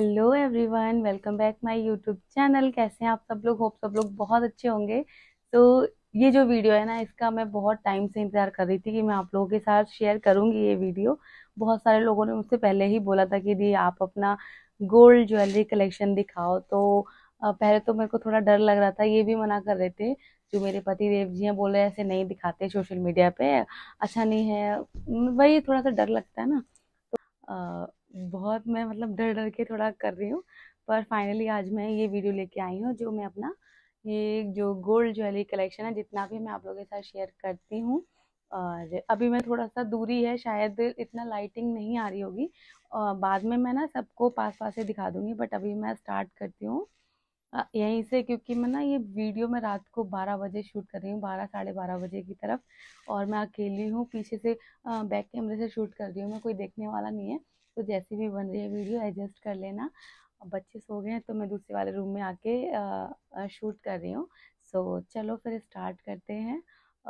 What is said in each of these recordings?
Hello everyone welcome back my YouTube channel कैसे हैं आप सब लोग होप सब लोग बहुत अच्छे होंगे तो ये जो वीडियो है ना इसका मैं बहुत टाइम से इंतज़ार कर रही थी कि मैं आप लोगों के साथ शेयर करूंगी ये वीडियो बहुत सारे लोगों ने मुझसे पहले ही बोला था कि दी आप अपना गोल्ड ज्वेलरी कलेक्शन दिखाओ तो पहले तो मेरे को थोड़ा डर लग रहा था ये भी मना कर रहे थे जो मेरे पति देव जी हैं बोले ऐसे नहीं दिखाते सोशल मीडिया पर अच्छा नहीं है वही थोड़ा सा डर लगता है ना तो आ, बहुत मैं मतलब डर डर के थोड़ा कर रही हूँ पर फाइनली आज मैं ये वीडियो लेके आई हूँ जो मैं अपना ये जो गोल्ड ज्वेलरी कलेक्शन है जितना भी मैं आप लोगों के साथ शेयर करती हूँ और अभी मैं थोड़ा सा दूरी है शायद इतना लाइटिंग नहीं आ रही होगी बाद में मैं ना सबको पास पास से दिखा दूंगी बट अभी मैं स्टार्ट करती हूँ यहीं से क्योंकि मैं ना ये वीडियो मैं रात को बारह बजे शूट कर रही हूँ बारह साढ़े बारह बजे की तरफ और मैं अकेली हूँ पीछे से बैक कैमरे से शूट कर रही हूँ मैं कोई देखने वाला नहीं है तो जैसी भी बन रही है वीडियो एडजस्ट कर लेना बच्चे सो गए हैं तो मैं दूसरे वाले रूम में आके शूट कर रही हूँ सो so, चलो फिर स्टार्ट करते हैं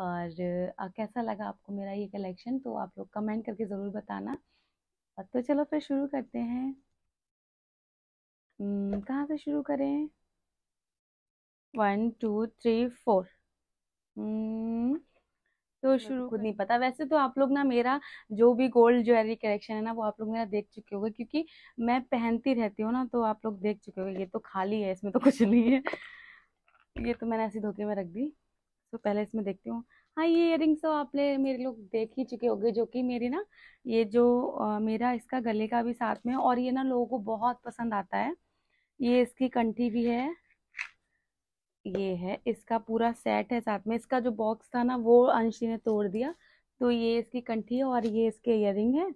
और आ, कैसा लगा आपको मेरा ये कलेक्शन तो आप लोग कमेंट करके ज़रूर बताना तो चलो फिर शुरू करते हैं कहाँ से शुरू करें वन टू थ्री फोर तो, तो शुरू खुद नहीं पता वैसे तो आप लोग ना मेरा जो भी गोल्ड ज्वेलरी कलेक्शन है ना वो आप लोग मेरा देख चुके होंगे क्योंकि मैं पहनती रहती हूँ ना तो आप लोग देख चुके होंगे ये तो खाली है इसमें तो कुछ नहीं है ये तो मैंने ऐसे धोखे में रख दी तो पहले इसमें देखती हूँ हाँ ये इयर तो आप ले मेरे लोग देख ही चुके होंगे जो कि मेरी ना ये जो आ, मेरा इसका गले का भी साथ में और ये ना लोगों को बहुत पसंद आता है ये इसकी कंठी भी है ये है इसका पूरा सेट है साथ में इसका जो बॉक्स था ना वो अंशी ने तोड़ दिया तो ये इसकी कंठी है और ये इसके इयर है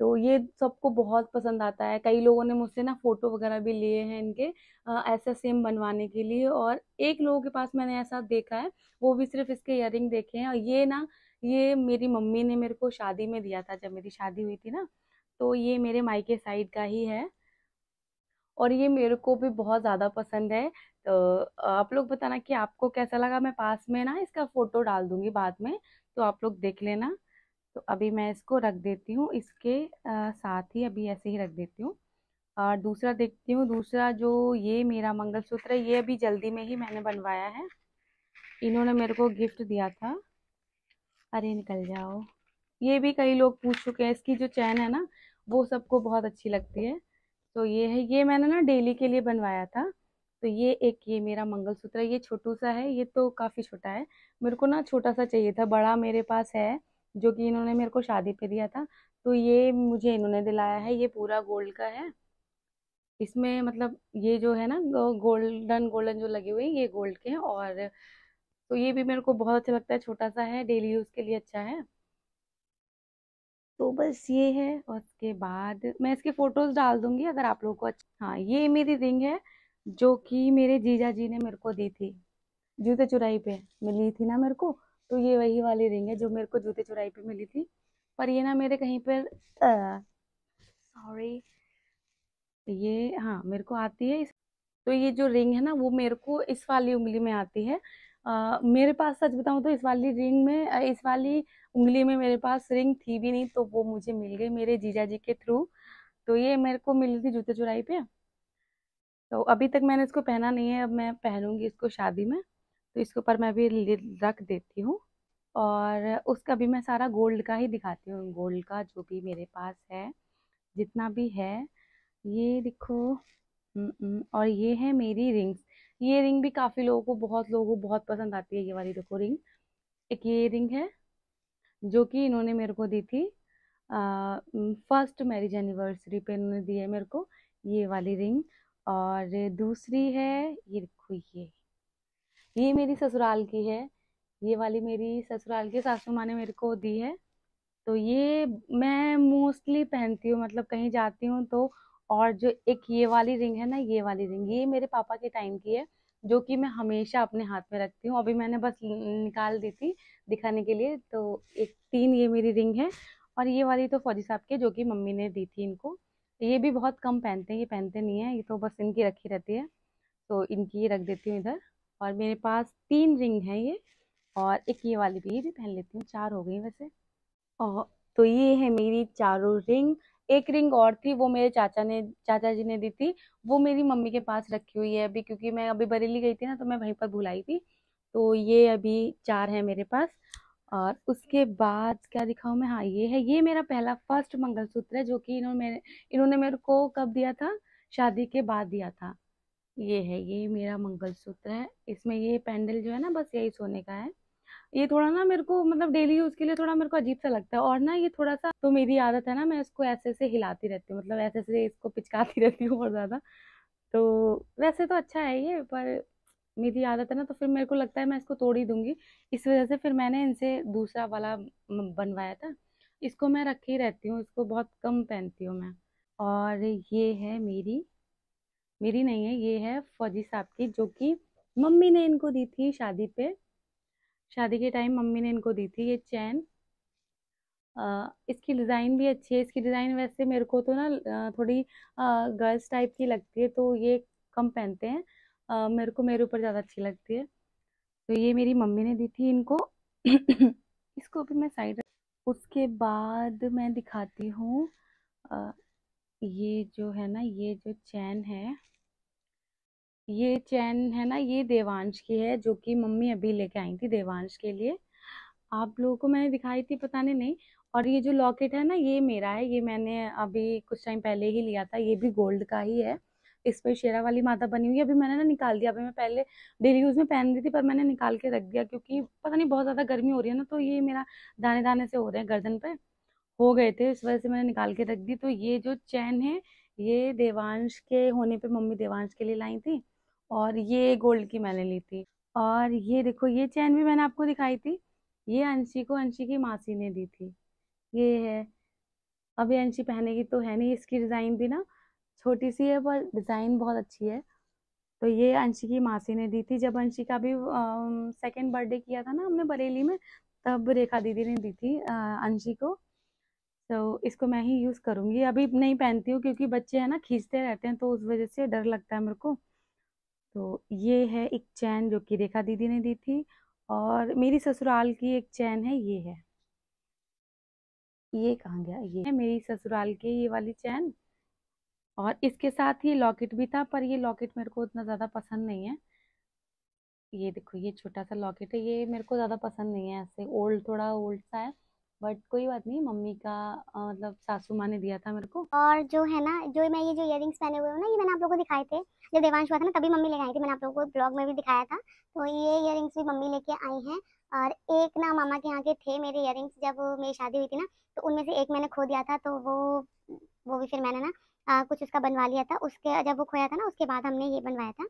तो ये सबको बहुत पसंद आता है कई लोगों ने मुझसे ना फ़ोटो वगैरह भी लिए हैं इनके आ, ऐसा सेम बनवाने के लिए और एक लोगों के पास मैंने ऐसा देखा है वो भी सिर्फ इसके इयर देखे हैं और ये ना ये मेरी मम्मी ने मेरे को शादी में दिया था जब मेरी शादी हुई थी ना तो ये मेरे माई के साइड का ही है और ये मेरे को भी बहुत ज़्यादा पसंद है तो आप लोग बताना कि आपको कैसा लगा मैं पास में ना इसका फ़ोटो डाल दूँगी बाद में तो आप लोग देख लेना तो अभी मैं इसको रख देती हूँ इसके आ, साथ ही अभी ऐसे ही रख देती हूँ और दूसरा देखती हूँ दूसरा जो ये मेरा मंगलसूत्र है ये अभी जल्दी में ही मैंने बनवाया है इन्होंने मेरे को गिफ्ट दिया था अरे निकल जाओ ये भी कई लोग पूछ चुके हैं इसकी जो चैन है ना वो सबको बहुत अच्छी लगती है तो ये है ये मैंने ना डेली के लिए बनवाया था तो ये एक ये मेरा मंगलसूत्र है ये छोटू सा है ये तो काफ़ी छोटा है मेरे को ना छोटा सा चाहिए था बड़ा मेरे पास है जो कि इन्होंने मेरे को शादी पे दिया था तो ये मुझे इन्होंने दिलाया है ये पूरा गोल्ड का है इसमें मतलब ये जो है ना गोल्डन गोल्डन जो लगे हुए हैं ये गोल्ड के हैं और तो ये भी मेरे को बहुत अच्छा लगता है छोटा सा है डेली यूज़ के लिए अच्छा है तो बस ये है और उसके बाद मैं इसके फ़ोटोज़ डाल दूंगी अगर आप लोगों को अच्छा हाँ ये मेरी रिंग है जो कि मेरे जीजा जी ने मेरे को दी थी जूते चुराई पे मिली थी ना मेरे को तो ये वही वाली रिंग है जो मेरे को जूते चुराई पे मिली थी पर ये ना मेरे कहीं पर सॉरी ये हाँ मेरे को आती है तो ये जो रिंग है ना वो मेरे को इस वाली उंगली में आती है आ, मेरे पास सच बताऊँ तो इस वाली रिंग में इस वाली उंगली में मेरे पास रिंग थी भी नहीं तो वो मुझे मिल गई मेरे जीजा जी के थ्रू तो ये मेरे को मिली थी जूते चुराई पे तो अभी तक मैंने इसको पहना नहीं है अब मैं पहनूंगी इसको शादी में तो इसके ऊपर मैं भी रख देती हूँ और उसका भी मैं सारा गोल्ड का ही दिखाती हूँ गोल्ड का जो भी मेरे पास है जितना भी है ये देखो हम्म, हम्म, और ये है मेरी रिंग्स ये रिंग भी काफ़ी लोगों को बहुत लोगों को बहुत पसंद आती है ये वाली देखो रिंग एक ये रिंग है जो कि इन्होंने मेरे को दी थी फर्स्ट मैरिज एनिवर्सरी पे इन्होंने दी है मेरे को ये वाली रिंग और दूसरी है ये देखो ये ये मेरी ससुराल की है ये वाली मेरी ससुराल की सासू माँ ने मेरे को दी है तो ये मैं मोस्टली पहनती हूँ मतलब कहीं जाती हूँ तो और जो एक ये वाली रिंग है ना ये वाली रिंग ये मेरे पापा के टाइम की है जो कि मैं हमेशा अपने हाथ में रखती हूँ अभी मैंने बस निकाल दी थी दिखाने के लिए तो एक तीन ये मेरी रिंग है और ये वाली तो फौजी साहब के जो कि मम्मी ने दी थी इनको ये भी बहुत कम पहनते हैं ये पहनते नहीं है ये तो बस इनकी रखी रहती है तो इनकी ये रख देती हूँ इधर और मेरे पास तीन रिंग है ये और एक ये वाली भी ये भी पहन लेती हूँ चार हो गई वैसे और तो ये है मेरी चारों रिंग एक रिंग और थी वो मेरे चाचा ने चाचा जी ने दी थी वो मेरी मम्मी के पास रखी हुई है अभी क्योंकि मैं अभी बरेली गई थी ना तो मैं वहीं पर भुलाई थी तो ये अभी चार है मेरे पास और उसके बाद क्या दिखाऊँ मैं हाँ ये है ये मेरा पहला फर्स्ट मंगलसूत्र है जो कि इन्होंने मेरे इन्होंने मेरे को कब दिया था शादी के बाद दिया था ये है ये मेरा मंगलसूत्र है इसमें ये पैंडल जो है ना बस यही सोने का है ये थोड़ा ना मेरे को मतलब डेली यूज के लिए थोड़ा मेरे को अजीब सा लगता है और ना ये थोड़ा सा तो मेरी आदत है ना मैं इसको ऐसे से हिलाती रहती हूँ मतलब ऐसे से इसको पिचकाती रहती हूँ और ज़्यादा तो वैसे तो अच्छा है ये पर मेरी आदत है ना तो फिर मेरे को लगता है मैं इसको तोड़ ही दूंगी इस वजह से फिर मैंने इनसे दूसरा वाला बनवाया था इसको मैं रखी रहती हूँ इसको बहुत कम पहनती हूँ मैं और ये है मेरी मेरी नहीं है ये है फौजी साहब की जो कि मम्मी ने इनको दी थी शादी पे शादी के टाइम मम्मी ने इनको दी थी ये चैन इसकी डिज़ाइन भी अच्छी है इसकी डिज़ाइन वैसे मेरे को तो ना थोड़ी गर्ल्स टाइप की लगती है तो ये कम पहनते हैं आ, मेरे को मेरे ऊपर ज़्यादा अच्छी लगती है तो ये मेरी मम्मी ने दी थी इनको इसको भी मैं साइड उसके बाद मैं दिखाती हूँ ये जो है ना ये जो चैन है ये चैन है ना ये देवांश की है जो कि मम्मी अभी लेके आई थी देवांश के लिए आप लोगों को मैंने दिखाई थी पता नहीं नहीं और ये जो लॉकेट है ना ये मेरा है ये मैंने अभी कुछ टाइम पहले ही लिया था ये भी गोल्ड का ही है इस पर शेरा वाली माता बनी हुई है अभी मैंने ना निकाल दिया अभी मैं पहले डेली यूज़ में पहन रही थी पर मैंने निकाल के रख दिया क्योंकि पता नहीं बहुत ज़्यादा गर्मी हो रही है ना तो ये मेरा दाने दाने से हो रहे हैं गर्दन पर हो गए थे इस वजह से मैंने निकाल के रख दी तो ये जो चैन है ये देवांश के होने पर मम्मी देवांश के लिए लाई थी और ये गोल्ड की मैंने ली थी और ये देखो ये चैन भी मैंने आपको दिखाई थी ये अंशी को अंशी की मासी ने दी थी ये है अभी अंशी पहनेगी तो है नहीं इसकी डिज़ाइन भी ना छोटी सी है पर डिज़ाइन बहुत अच्छी है तो ये अंशी की मासी ने दी थी जब अंशी का भी सेकेंड बर्थडे किया था ना हमने बरेली में तब रेखा दीदी ने दी थी अंशी को तो इसको मैं ही यूज़ करूँगी अभी नहीं पहनती हूँ क्योंकि बच्चे हैं ना खींचते रहते हैं तो उस वजह से डर लगता है मेरे को तो ये है एक चैन जो कि रेखा दीदी ने दी थी और मेरी ससुराल की एक चैन है ये है ये कहाँ गया ये है मेरी ससुराल की ये वाली चैन और इसके साथ ये लॉकेट भी था पर ये लॉकेट मेरे को उतना ज़्यादा पसंद नहीं है ये देखो ये छोटा सा लॉकेट है ये मेरे को ज़्यादा पसंद नहीं है ऐसे ओल्ड थोड़ा ओल्ड सा है बट कोई बात नहीं मम्मी का मतलब सासू माँ ने दिया था मेरे को और जो है ना जो मैं ये जो इयर पहने हुए हूँ ना ये मैंने आप लोगों को दिखाए थे जब देवांश हुआ था ना तभी मम्मी लेके आई थी मैंने आप लोगों को ब्लॉग में भी दिखाया था तो ये इयर भी मम्मी लेके आई हैं और एक ना मामा के यहाँ के थे मेरे इयर जब मेरी शादी हुई थी ना तो उनमें से एक मैंने खो दिया था तो वो वो भी फिर मैंने ना आ, कुछ उसका बनवा लिया था उसके जब वो खोया था ना उसके बाद हमने ये बनवाया था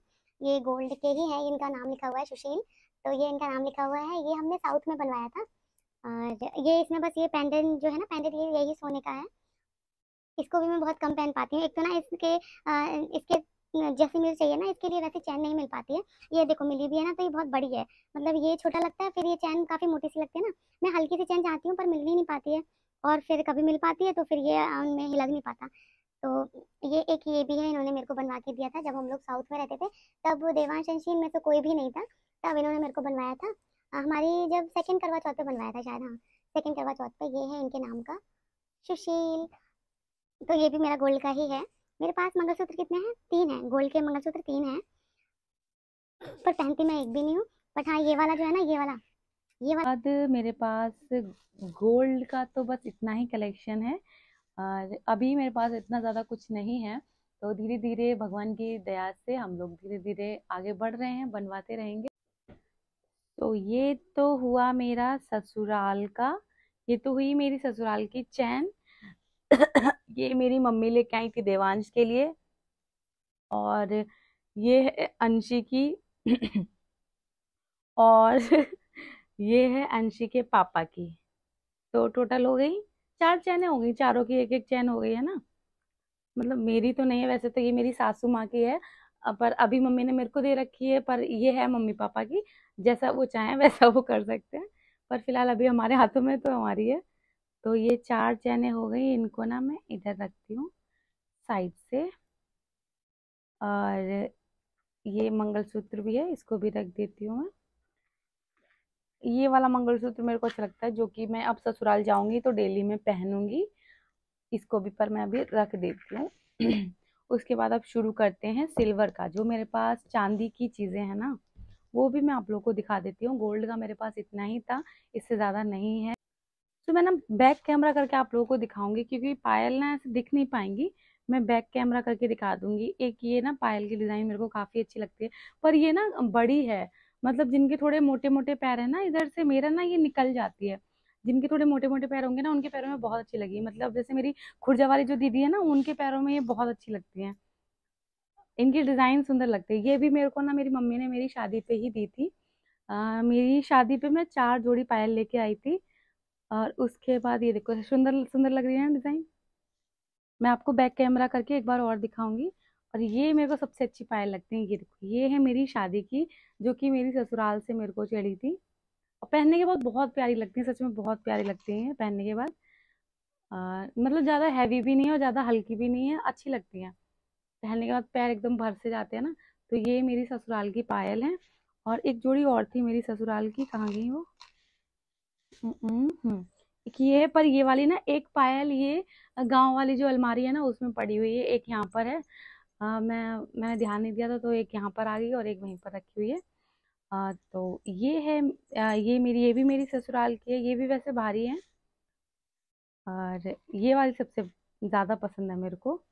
ये गोल्ड के ही है इनका नाम लिखा हुआ है सुशील तो ये इनका नाम लिखा हुआ है ये हमने साउथ में बनवाया था और ये इसमें बस ये पेंडेंट जो है ना पेंडेंट ये यही सोने का है इसको भी मैं बहुत कम पहन पाती हूँ एक तो ना इसके आ, इसके जैसे मुझे चाहिए ना इसके लिए वैसे चैन नहीं मिल पाती है ये देखो मिली भी है ना तो ये बहुत बड़ी है मतलब ये छोटा लगता है फिर ये चैन काफ़ी मोटी सी लगती है ना मैं हल्की सी चैन चाहती हूँ पर मिल ही नहीं पाती है और फिर कभी मिल पाती है तो फिर ये उनमें हिलग नहीं पाता तो ये एक ये भी है इन्होंने मेरे को बनवा के दिया था जब हम लोग साउथ में रहते थे तब देवान शनशीन में तो कोई भी नहीं था तब इन्होंने मेरे को बनवाया था हमारी जब सेकंड करवा चौथ पे बनवाया था शायद हाँ सेकंड करवा चौथ पे ये है इनके नाम का सुशील तो ये भी मेरा गोल्ड का ही है मेरे पास मंगलसूत्र कितने हैं तीन हैं गोल्ड के मंगलसूत्र तीन हैं पर पहनती मैं एक भी नहीं हूँ बट हाँ ये वाला जो है ना ये वाला ये वाला मेरे पास गोल्ड का तो बस इतना ही कलेक्शन है अभी मेरे पास इतना ज़्यादा कुछ नहीं है तो धीरे धीरे भगवान की दया से हम लोग धीरे धीरे आगे बढ़ रहे हैं बनवाते रहेंगे तो ये तो हुआ मेरा ससुराल का ये तो हुई मेरी ससुराल की चैन ये मेरी मम्मी लेके आई थी देवांश के लिए और ये है अंशी की और ये है अंशी के पापा की तो टोटल हो गई चार चैने हो गई चारों की एक एक चैन हो गई है ना मतलब मेरी तो नहीं है वैसे तो ये मेरी सासू माँ की है पर अभी मम्मी ने मेरे को दे रखी है पर ये है मम्मी पापा की जैसा वो चाहें वैसा वो कर सकते हैं पर फिलहाल अभी हमारे हाथों में तो हमारी है तो ये चार चैने हो गई इनको ना मैं इधर रखती हूँ साइड से और ये मंगलसूत्र भी है इसको भी रख देती हूँ मैं ये वाला मंगलसूत्र मेरे को अच्छा लगता है जो कि मैं अब ससुराल जाऊंगी तो डेली में पहनूंगी इसको भी पर मैं अभी रख देती हूँ उसके बाद अब शुरू करते हैं सिल्वर का जो मेरे पास चांदी की चीज़ें हैं ना वो भी मैं आप लोगों को दिखा देती हूँ गोल्ड का मेरे पास इतना ही था इससे ज़्यादा नहीं है तो मैं ना बैक कैमरा करके आप लोगों को दिखाऊंगी क्योंकि पायल ना ऐसे दिख नहीं पाएंगी मैं बैक कैमरा करके दिखा दूंगी एक ये ना पायल की डिज़ाइन मेरे को काफ़ी अच्छी लगती है पर ये ना बड़ी है मतलब जिनके थोड़े मोटे मोटे पैर है ना इधर से मेरा ना ये निकल जाती है जिनके थोड़े मोटे मोटे पैर होंगे ना उनके पैरों में बहुत अच्छी लगी मतलब जैसे मेरी खुर्जा वाली जो दीदी है ना उनके पैरों में ये बहुत अच्छी लगती है इनकी डिज़ाइन सुंदर लगती है ये भी मेरे को ना मेरी मम्मी ने मेरी शादी पे ही दी थी आ, मेरी शादी पे मैं चार जोड़ी पायल लेके आई थी और उसके बाद ये देखो सुंदर सुंदर लग रही है ना डिज़ाइन मैं आपको बैक कैमरा करके एक बार और दिखाऊंगी और ये मेरे को सबसे अच्छी पायल लगती है ये देखो ये है मेरी शादी की जो कि मेरी ससुराल से मेरे को चढ़ी थी और पहनने के बाद बहुत प्यारी लगती है सच में बहुत प्यारी लगती है पहनने के बाद मतलब ज़्यादा हैवी भी नहीं है और ज़्यादा हल्की भी नहीं है अच्छी लगती है पहनने के बाद पैर एकदम भर से जाते हैं ना तो ये मेरी ससुराल की पायल है और एक जोड़ी और थी मेरी ससुराल की कहाँ गई वो हम्म, हम्म, हम्म। एक ये है पर ये वाली ना एक पायल ये गांव वाली जो अलमारी है ना उसमें पड़ी हुई है एक यहाँ पर है आ, हाँ, मैं मैंने ध्यान नहीं दिया था तो एक यहाँ पर आ गई और एक वहीं पर रखी हुई है आ, तो ये है आ, ये मेरी ये भी मेरी ससुराल की है ये भी वैसे भारी है और ये वाली सबसे ज़्यादा पसंद है मेरे को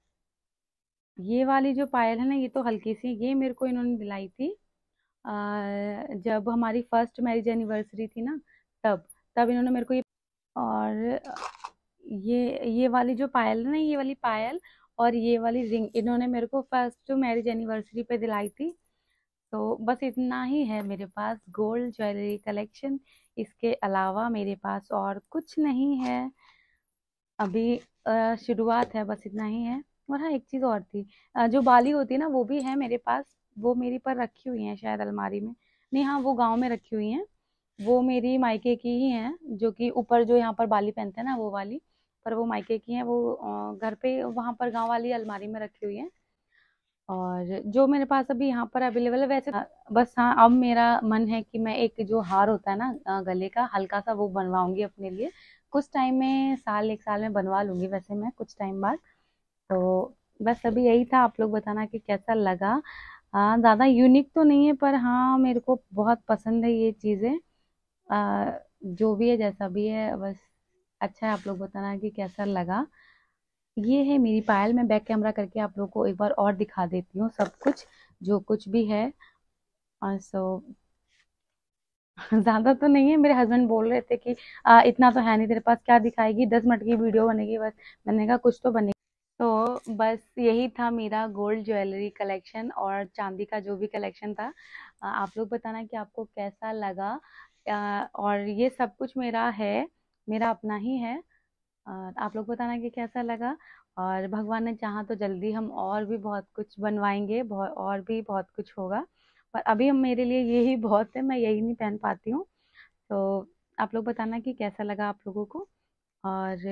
ये वाली जो पायल है ना ये तो हल्की सी ये मेरे को इन्होंने दिलाई थी आ, जब हमारी फर्स्ट मैरिज एनिवर्सरी थी ना तब तब इन्होंने मेरे को ये और ये ये वाली जो पायल है ना ये वाली पायल और ये वाली रिंग इन्होंने मेरे को फर्स्ट मैरिज एनिवर्सरी पे दिलाई थी तो बस इतना ही है मेरे पास गोल्ड ज्वेलरी कलेक्शन इसके अलावा मेरे पास और कुछ नहीं है अभी शुरुआत है बस इतना ही है और हाँ एक चीज़ और थी जो बाली होती है ना वो भी है मेरे पास वो मेरी पर रखी हुई है शायद अलमारी में नहीं हाँ वो गाँव में रखी हुई हैं वो मेरी मायके की ही हैं जो कि ऊपर जो यहाँ पर बाली पहनते हैं ना वो वाली पर वो मायके की हैं वो घर पे वहाँ पर गांव वाली अलमारी में रखी हुई हैं और जो मेरे पास अभी यहाँ पर अवेलेबल है वैसे बस हाँ अब मेरा मन है कि मैं एक जो हार होता है ना गले का हल्का सा वो बनवाऊंगी अपने लिए कुछ टाइम में साल एक साल में बनवा लूँगी वैसे मैं कुछ टाइम बाद तो बस अभी यही था आप लोग बताना कि कैसा लगा ज़्यादा यूनिक तो नहीं है पर हाँ मेरे को बहुत पसंद है ये चीज़ें जो भी है जैसा भी है बस अच्छा है आप लोग बताना कि कैसा लगा ये है मेरी पायल मैं बैक कैमरा करके आप लोग को एक बार और दिखा देती हूँ सब कुछ जो कुछ भी है और सो ज़्यादा तो नहीं है मेरे हस्बैंड बोल रहे थे कि आ, इतना तो है नहीं तेरे पास क्या दिखाएगी दस मिनट की वीडियो बनेगी बस मैंने कहा कुछ तो बनेगी तो बस यही था मेरा गोल्ड ज्वेलरी कलेक्शन और चांदी का जो भी कलेक्शन था आप लोग बताना कि आपको कैसा लगा और ये सब कुछ मेरा है मेरा अपना ही है आप लोग बताना कि कैसा लगा और भगवान ने चाहा तो जल्दी हम और भी बहुत कुछ बनवाएंगे बहुत और भी बहुत कुछ होगा पर अभी हम मेरे लिए यही बहुत है मैं यही नहीं पहन पाती हूँ तो आप लोग बताना कि कैसा लगा आप लोगों को और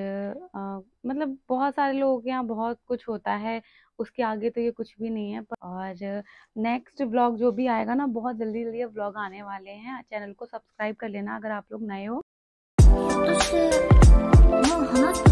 आ, मतलब बहुत सारे लोगों के यहाँ बहुत कुछ होता है उसके आगे तो ये कुछ भी नहीं है और नेक्स्ट ब्लॉग जो भी आएगा ना बहुत जल्दी जल्दी ब्लॉग आने वाले हैं चैनल को सब्सक्राइब कर लेना अगर आप लोग नए हो もう話す